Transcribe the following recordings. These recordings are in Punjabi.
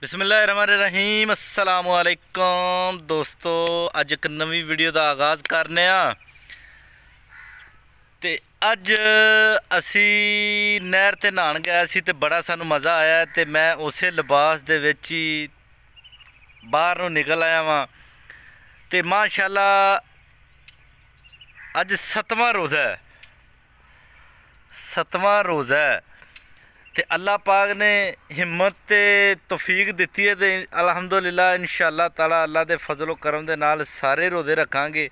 ਬਿਸਮਿਲ੍ਲਾਹਿਰਰਹਿਮਾਨਿਰਰਹੀਮ ਅਸਲਾਮ ਅਲੈਕਮ ਦੋਸਤੋ ਅੱਜ ਇੱਕ ਨਵੀਂ ਵੀਡੀਓ ਦਾ ਆਗਾਜ਼ ਕਰਨੇ ਆ ਤੇ ਅੱਜ ਅਸੀਂ ਨਹਿਰ ਤੇ ਨਹਾਣ ਗਏ ਸੀ ਤੇ ਬੜਾ ਸਾਨੂੰ ਮਜ਼ਾ ਆਇਆ ਤੇ ਮੈਂ ਉਸੇ ਲਿਬਾਸ ਦੇ ਵਿੱਚ ਹੀ ਬਾਹਰ ਨੂੰ ਨਿਕਲ ਆਇਆ ਵਾਂ ਤੇ ਮਾਸ਼ਾਅੱਲਾ ਅੱਜ 7ਵਾਂ ਰੋਜ਼ਾ ਹੈ 7ਵਾਂ ਰੋਜ਼ਾ ਹੈ ਤੇ ਅੱਲਾਹ ਪਾਕ ਨੇ ਹਿੰਮਤ ਤੇ ਤੌਫੀਕ ਦਿੱਤੀ ਹੈ ਤੇ ਅਲਹਮਦੁਲਿਲਾ ਇਨਸ਼ਾਅੱਲਾ ਤਾਲਾ ਅੱਲਾ ਦੇ ਫਜ਼ਲ ਫਜ਼ਲੋ ਕਰਮ ਦੇ ਨਾਲ ਸਾਰੇ ਰੋਜ਼ੇ ਰੱਖਾਂਗੇ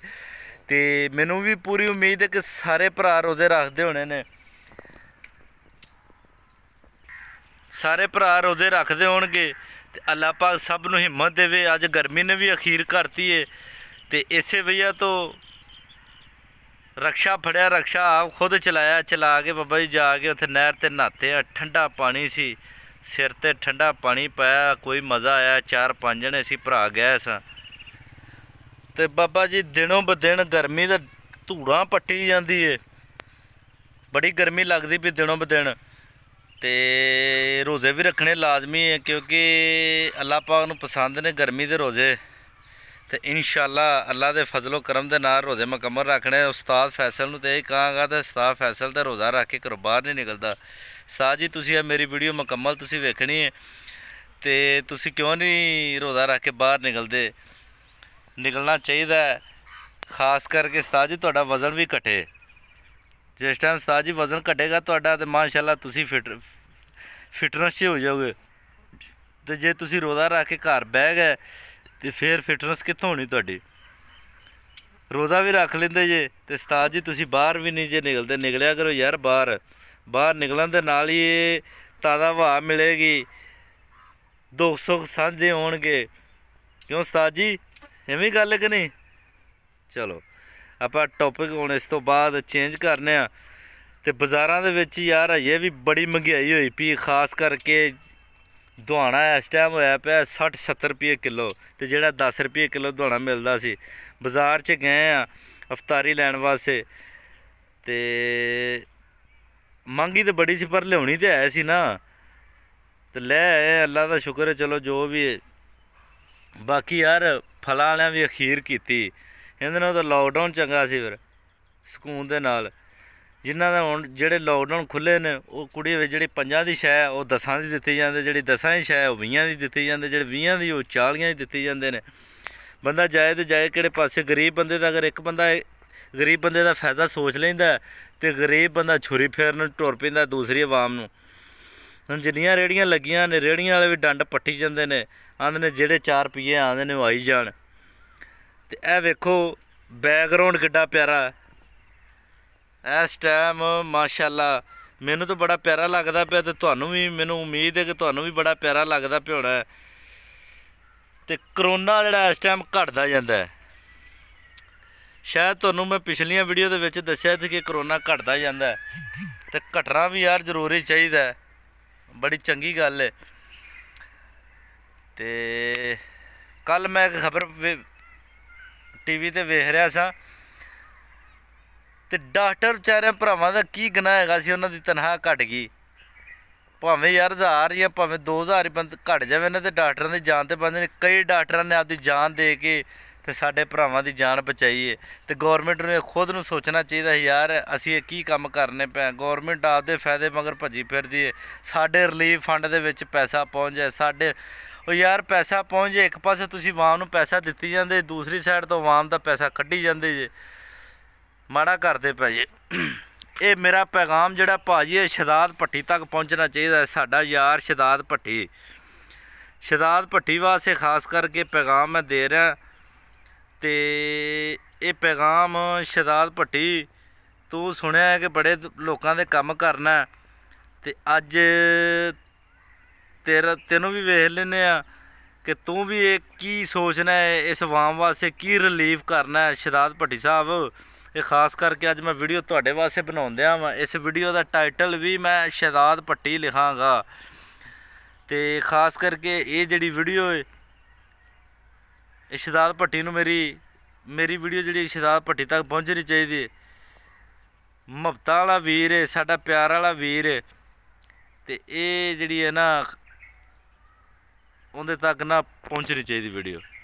ਤੇ ਮੈਨੂੰ ਵੀ ਪੂਰੀ ਉਮੀਦ ਹੈ ਕਿ ਸਾਰੇ ਭਰਾ ਰੋਜ਼ੇ ਰੱਖਦੇ ਹੋਣੇ ਨੇ ਸਾਰੇ ਭਰਾ ਰੋਜ਼ੇ ਰੱਖਦੇ ਹੋਣਗੇ ਤੇ ਅੱਲਾ ਪਾਕ ਸਭ ਨੂੰ ਹਿੰਮਤ ਦੇਵੇ ਅੱਜ ਗਰਮੀ ਨੇ ਵੀ ਅਖੀਰ ਕਰਤੀ ਏ ਤੇ ਇਸੇ ਵਜ੍ਹਾ ਤੋਂ ਰਕਸ਼ਾ ਫੜਿਆ ਰਕਸ਼ਾ ਆਪ ਖੁਦ ਚਲਾਇਆ ਚਲਾ ਕੇ ਬਾਬਾ ਜੀ ਜਾ ਕੇ ਉੱਥੇ ਨਹਿਰ ਤੇ ਨਹਾਤੇ ਆ ਠੰਡਾ ਪਾਣੀ ਸੀ ਸਿਰ ਤੇ ਠੰਡਾ ਪਾਣੀ ਪਾਇਆ ਕੋਈ ਮਜ਼ਾ ਆਇਆ ਚਾਰ ਪੰਜ ਜਣੇ ਸੀ ਭਰਾ ਗਏ ਸਾਂ ਤੇ ਬਾਬਾ ਜੀ ਦਿਨੋਂ ਬਦਿਨ ਗਰਮੀ ਦਾ ਧੂੜਾਂ ਪੱਟੀ ਜਾਂਦੀ ਏ ਬੜੀ ਗਰਮੀ ਲੱਗਦੀ ਵੀ ਦਿਨੋਂ ਬਦਿਨ ਤੇ ਰੋਜ਼ੇ ਵੀ ਰੱਖਣੇ ਲਾਜ਼ਮੀ ਹੈ ਕਿਉਂਕਿ ਅੱਲਾਹ ਪਾਕ ਨੂੰ ਪਸੰਦ ਨੇ ਗਰਮੀ ਦੇ ਰੋਜ਼ੇ ਤੇ ਇਨਸ਼ਾਅੱਲਾ ਅੱਲਾ ਦੇ ਫਜ਼ਲੋ ਕਰਮ ਦੇ ਨਾਲ ਰੋਜ਼ੇ ਮੁਕੰਮਲ ਰੱਖਣੇ ਉਸਤਾਦ ਫੈਸਲ ਨੂੰ ਤੇ ਕਹਾਂਗਾ ਤੇ ਉਸਤਾਦ ਫੈਸਲ ਦਾ ਰੋਜ਼ਾ ਰੱਖ ਕੇ ਘਰੋਂ ਬਾਹਰ ਨਹੀਂ ਨਿਕਲਦਾ ਸਾਹ ਜੀ ਤੁਸੀਂ ਇਹ ਮੇਰੀ ਵੀਡੀਓ ਮੁਕੰਮਲ ਤੁਸੀਂ ਵੇਖਣੀ ਹੈ ਤੇ ਤੁਸੀਂ ਕਿਉਂ ਨਹੀਂ ਰੋਜ਼ਾ ਰੱਖ ਕੇ ਬਾਹਰ ਨਿਕਲਦੇ ਨਿਕਲਣਾ ਚਾਹੀਦਾ ਖਾਸ ਕਰਕੇ ਉਸਤਾਦ ਜੀ ਤੁਹਾਡਾ ਵਜ਼ਨ ਵੀ ਘਟੇ ਜਿਸ ਟਾਈਮ ਉਸਤਾਦ ਜੀ ਵਜ਼ਨ ਘਟੇਗਾ ਤੁਹਾਡਾ ਤੇ ਮਾਸ਼ਾਅੱਲਾ ਤੁਸੀਂ ਫਿਟ ਫਿਟਨੈਸ ਹੋ ਜਾਓਗੇ ਤੇ ਜੇ ਤੁਸੀਂ ਰੋਜ਼ਾ ਰੱਖ ਕੇ ਘਰ ਬਹਿ ਗਏ ਤੇ ਫੇਰ ਫਿਟਨੈਸ ਕਿੱਥੋਂ ਹੋਣੀ ਤੁਹਾਡੀ ਰੋਜ਼ਾ ਵੀ ਰੱਖ ਲੈਂਦੇ ਜੇ ਤੇ ਉਸਤਾਦ ਜੀ ਤੁਸੀਂ ਬਾਹਰ ਵੀ ਨਹੀਂ ਜੇ ਨਿਕਲਦੇ ਨਿਕਲਿਆ ਕਰੋ ਯਾਰ ਬਾਹਰ ਬਾਹਰ ਨਿਕਲਣ ਦੇ ਨਾਲ ਹੀ ਇਹ ਤਾਜ਼ਾ ਹਵਾ ਮਿਲੇਗੀ ਦੁੱਖ ਸੁੱਖ ਸਾਂਝੇ ਹੋਣਗੇ ਕਿਉਂ ਉਸਤਾਦ ਜੀ ਐਵੇਂ ਗੱਲ ਕਿ ਨਹੀਂ ਚਲੋ ਆਪਾਂ ਟੌਪਿਕ ਹੁਣ ਇਸ ਤੋਂ ਬਾਅਦ ਚੇਂਜ ਕਰਨੇ ਆ ਤੇ ਬਾਜ਼ਾਰਾਂ ਦੇ ਵਿੱਚ ਯਾਰ ਇਹ ਵੀ ਬੜੀ ਮਹਿੰਗਾਈ ਹੋਈ ਪਈ ਖਾਸ ਕਰਕੇ ਦੁਹਾਣਾ ਇਸ ਟਾਈਮ ਹੋਇਆ ਪਿਆ 60 70 ਰੁਪਏ ਕਿਲੋ ਤੇ ਜਿਹੜਾ 10 ਰੁਪਏ ਕਿਲੋ ਦੁਹਾਣਾ ਮਿਲਦਾ ਸੀ ਬਾਜ਼ਾਰ 'ਚ ਗਏ ਆ ਅਫਤਾਰੀ ਲੈਣ ਵਾਸਤੇ ਤੇ ਮੰਗੀ ਤੇ ਬੜੀ ਸੀ ਪਰ ਲਿਉਣੀ ਤੇ ਆਇਆ ਸੀ ਨਾ ਤੇ ਲੈ ਆਏ ਅੱਲਾ ਦਾ ਸ਼ੁਕਰ ਹੈ ਚਲੋ ਜੋ ਵੀ ਬਾਕੀ ਯਾਰ ਫਲਾਂ ਵਾਲਿਆਂ ਵੀ ਅਖੀਰ ਕੀਤੀ ਇਹਨਾਂ ਨੂੰ ਤਾਂ ਲਾਕਡਾਊਨ ਚੰਗਾ ਸੀ ਫਿਰ ਸਕੂਨ ਦੇ ਨਾਲ ਜਿਨ੍ਹਾਂ ਦਾ ਹੁਣ ਜਿਹੜੇ ਲੋਕਡਾਊਨ ਖੁੱਲੇ ਨੇ ਉਹ ਕੁੜੀ ਵਿੱਚ ਜਿਹੜੀ ਪੰਜਾਂ ਦੀ ਸ਼ੈ ਉਹ ਦਸਾਂ ਦੀ ਦਿੱਤੀ ਜਾਂਦੇ ਜਿਹੜੀ ਦਸਾਂ ਦੀ ਸ਼ੈ ਉਹ 20ਾਂ ਦੀ ਦਿੱਤੀ ਜਾਂਦੇ ਜਿਹੜੇ 20ਾਂ ਦੀ ਉਹ 40ਾਂ ਦੀ ਦਿੱਤੀ ਜਾਂਦੇ ਨੇ ਬੰਦਾ ਜਾਏ ਤੇ ਜਾਏ ਕਿਹੜੇ ਪਾਸੇ ਗਰੀਬ ਬੰਦੇ ਦਾ ਅਗਰ ਇੱਕ ਬੰਦਾ ਗਰੀਬ ਬੰਦੇ ਦਾ ਫਾਇਦਾ ਸੋਚ ਲੈਂਦਾ ਤੇ ਗਰੀਬ ਬੰਦਾ ਛੁਰੀ ਫੇਰਨ ਟੁਰ ਪੈਂਦਾ ਦੂਸਰੀ ਆਵਾਮ ਨੂੰ ਹੁਣ ਜਿੰਨੀਆਂ ਰੇੜੀਆਂ ਲੱਗੀਆਂ ਨੇ ਰੇੜੀਆਂ ਵਾਲੇ ਵੀ ਡੰਡ ਪੱਟੀ ਜਾਂਦੇ ਨੇ ਆਂਦੇ ਨੇ ਜਿਹੜੇ 4 ਰੁਪਏ ਆਂਦੇ ਨੇ ਉਹ ਆਈ ਜਾਣ ਤੇ ਇਹ ਵੇਖੋ ਬੈਕਗ੍ਰਾਉਂਡ ਕਿੱਡਾ ਪਿਆਰਾ ਇਸ ਟਾਈਮ ਮਾਸ਼ਾਅੱਲਾ ਮੈਨੂੰ ਤਾਂ ਬੜਾ ਪਿਆਰਾ ਲੱਗਦਾ ਪਿਆ ਤੇ ਤੁਹਾਨੂੰ ਵੀ ਮੈਨੂੰ ਉਮੀਦ ਹੈ ਕਿ ਤੁਹਾਨੂੰ ਵੀ ਬੜਾ ਪਿਆਰਾ ਲੱਗਦਾ ਪਿਆ ਤੇ ਕਰੋਨਾ ਜਿਹੜਾ ਇਸ ਟਾਈਮ ਘਟਦਾ ਜਾਂਦਾ ਹੈ ਸ਼ਾਇਦ ਤੁਹਾਨੂੰ ਮੈਂ ਪਿਛਲੀਆਂ ਵੀਡੀਓ ਦੇ ਵਿੱਚ ਦੱਸਿਆ ਸੀ ਕਿ ਕਰੋਨਾ ਘਟਦਾ ਜਾਂਦਾ ਹੈ ਤੇ ਘਟਣਾ ਵੀ ਯਾਰ ਜ਼ਰੂਰੀ ਚਾਹੀਦਾ ਹੈ ਬੜੀ ਚੰਗੀ ਗੱਲ ਹੈ ਤੇ ਕੱਲ ਮੈਂ ਇੱਕ ਖਬਰ ਟੀਵੀ ਤੇ ਵੇਖ ਰਿਹਾ ਸਾਂ ਤੇ ਡਾਕਟਰ ਵਿਚਾਰਿਆਂ ਭਰਾਵਾਂ ਦਾ ਕੀ ਗੁਨਾਹ ਹੈਗਾ ਸੀ ਉਹਨਾਂ ਦੀ ਤਨਖਾਹ ਘਟ ਗਈ ਭਾਵੇਂ ਯਾਰ ਹਜ਼ਾਰ ਜਾਂ ਭਾਵੇਂ 2000 ਬੰਦ ਘਟ ਜਾਵੇ ਨਾ ਤੇ ਡਾਕਟਰਾਂ ਦੀ ਜਾਨ ਤੇ ਬੰਦੇ ਨੇ ਕਈ ਡਾਕਟਰਾਂ ਨੇ ਆਪਦੀ ਜਾਨ ਦੇ ਕੇ ਤੇ ਸਾਡੇ ਭਰਾਵਾਂ ਦੀ ਜਾਨ ਬਚਾਈ ਏ ਤੇ ਗਵਰਨਮੈਂਟ ਨੂੰ ਖੁਦ ਨੂੰ ਸੋਚਣਾ ਚਾਹੀਦਾ ਯਾਰ ਅਸੀਂ ਇਹ ਕੀ ਕੰਮ ਕਰਨੇ ਪਏ ਗਵਰਨਮੈਂਟ ਆਪਦੇ ਫਾਇਦੇ ਮਗਰ ਭੱਜੀ ਫਿਰਦੀ ਏ ਸਾਡੇ ਰਿਲੀਫ ਫੰਡ ਦੇ ਵਿੱਚ ਪੈਸਾ ਪਹੁੰਚ ਜਾਏ ਸਾਡੇ ਉਹ ਯਾਰ ਪੈਸਾ ਪਹੁੰਚੇ ਇੱਕ ਪਾਸੇ ਤੁਸੀਂ ਆਵਾਮ ਨੂੰ ਪੈਸਾ ਦਿੱਤੀ ਜਾਂਦੇ ਦੂਸਰੀ ਸਾਈਡ ਤੋਂ ਆਵਾਮ ਦਾ ਪੈਸਾ ਕੱਢੀ ਜਾਂਦੇ ਜੇ ਮਾੜਾ ਕਰਦੇ ਪਏ ਜੇ ਇਹ ਮੇਰਾ ਪੈਗਾਮ ਜਿਹੜਾ ਭਾਜੀ ਇਹ ਸ਼ਦਾਦ ਪੱਟੀ ਤੱਕ ਪਹੁੰਚਣਾ ਚਾਹੀਦਾ ਹੈ ਸਾਡਾ ਯਾਰ ਸ਼ਦਾਦ ਪੱਟੀ ਸ਼ਦਾਦ ਪੱਟੀ ਵਾਸਤੇ ਖਾਸ ਕਰਕੇ ਪੈਗਾਮ ਮੈਂ ਦੇ ਰਿਹਾ ਤੇ ਇਹ ਪੈਗਾਮ ਸ਼ਦਾਦ ਪੱਟੀ ਤੂੰ ਸੁਣਿਆ ਹੈ ਕਿ ਬੜੇ ਲੋਕਾਂ ਦੇ ਕੰਮ ਕਰਨਾ ਤੇ ਅੱਜ ਤੇਰਾ ਤੈਨੂੰ ਵੀ ਵੇਖ ਲੈਨੇ ਆ ਕਿ ਤੂੰ ਵੀ ਇਹ ਕੀ ਸੋਚਣਾ ਹੈ ਇਸ ਵਾਮ ਵਾਸਤੇ ਕੀ ਰਿਲੀਫ ਕਰਨਾ ਹੈ ਸ਼ਦਾਦ ਪੱਟੀ ਸਾਹਿਬ ਇਹ ਖਾਸ ਕਰਕੇ ਅੱਜ ਮੈਂ ਵੀਡੀਓ ਤੁਹਾਡੇ ਵਾਸਤੇ ਬਣਾਉਂਦਿਆਂ ਵਾਂ ਇਸ ਵੀਡੀਓ ਦਾ ਟਾਈਟਲ ਵੀ ਮੈਂ ਸ਼ਹਿਜ਼ਾਦ ਪੱਟੀ ਲਿਖਾਂਗਾ ਤੇ ਖਾਸ ਕਰਕੇ ਇਹ ਜਿਹੜੀ ਵੀਡੀਓ ਹੈ ਇਹ ਸ਼ਹਿਜ਼ਾਦ ਪੱਟੀ ਨੂੰ ਮੇਰੀ ਮੇਰੀ ਵੀਡੀਓ ਜਿਹੜੀ ਸ਼ਹਿਜ਼ਾਦ ਪੱਟੀ ਤੱਕ ਪਹੁੰਚਣੀ ਚਾਹੀਦੀ ਹੈ ਮਹਬਤਾ ਵਾਲਾ ਵੀਰ ਹੈ ਸਾਡਾ ਪਿਆਰ ਵਾਲਾ ਵੀਰ ਤੇ ਇਹ ਜਿਹੜੀ ਹੈ ਨਾ ਉਹਦੇ ਤੱਕ ਨਾ ਪਹੁੰਚਣੀ ਚਾਹੀਦੀ ਵੀਡੀਓ